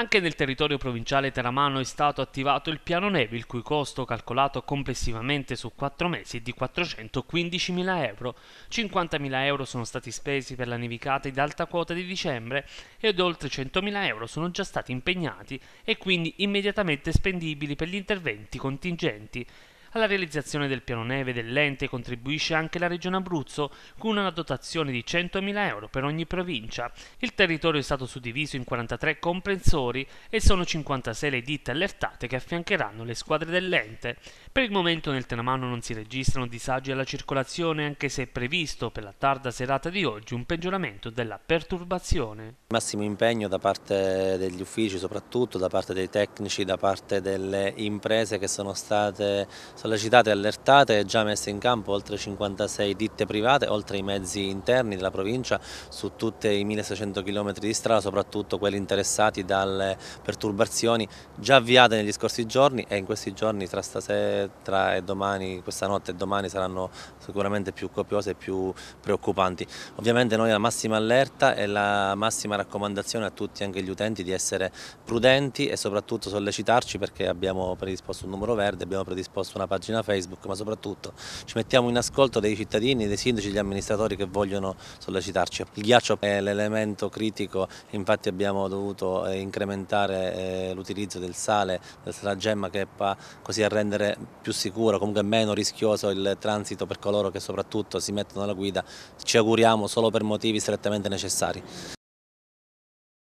Anche nel territorio provinciale teramano è stato attivato il piano neve, il cui costo calcolato complessivamente su 4 mesi è di 415.000 euro. 50.000 euro sono stati spesi per la nevicata ed alta quota di dicembre ed oltre 100.000 euro sono già stati impegnati e quindi immediatamente spendibili per gli interventi contingenti. Alla realizzazione del piano neve dell'ente contribuisce anche la Regione Abruzzo, con una dotazione di 100.000 euro per ogni provincia. Il territorio è stato suddiviso in 43 comprensori e sono 56 le ditte allertate che affiancheranno le squadre dell'ente. Per il momento nel Tenamano non si registrano disagi alla circolazione, anche se è previsto per la tarda serata di oggi un peggioramento della perturbazione. Massimo impegno da parte degli uffici, soprattutto da parte dei tecnici, da parte delle imprese che sono state Sollecitate e allertate già messe in campo oltre 56 ditte private, oltre i mezzi interni della provincia su tutti i 1600 km di strada, soprattutto quelli interessati dalle perturbazioni già avviate negli scorsi giorni e in questi giorni tra stasera e domani, questa notte e domani saranno sicuramente più copiose e più preoccupanti. Ovviamente noi la massima allerta e la massima raccomandazione a tutti anche gli utenti di essere prudenti e soprattutto sollecitarci perché abbiamo predisposto un numero verde, abbiamo predisposto una pagina Facebook, ma soprattutto ci mettiamo in ascolto dei cittadini, dei sindaci, degli amministratori che vogliono sollecitarci. Il ghiaccio è l'elemento critico, infatti abbiamo dovuto eh, incrementare eh, l'utilizzo del sale, del salagemma che va così a rendere più sicuro, comunque meno rischioso il transito per coloro che soprattutto si mettono alla guida, ci auguriamo solo per motivi strettamente necessari.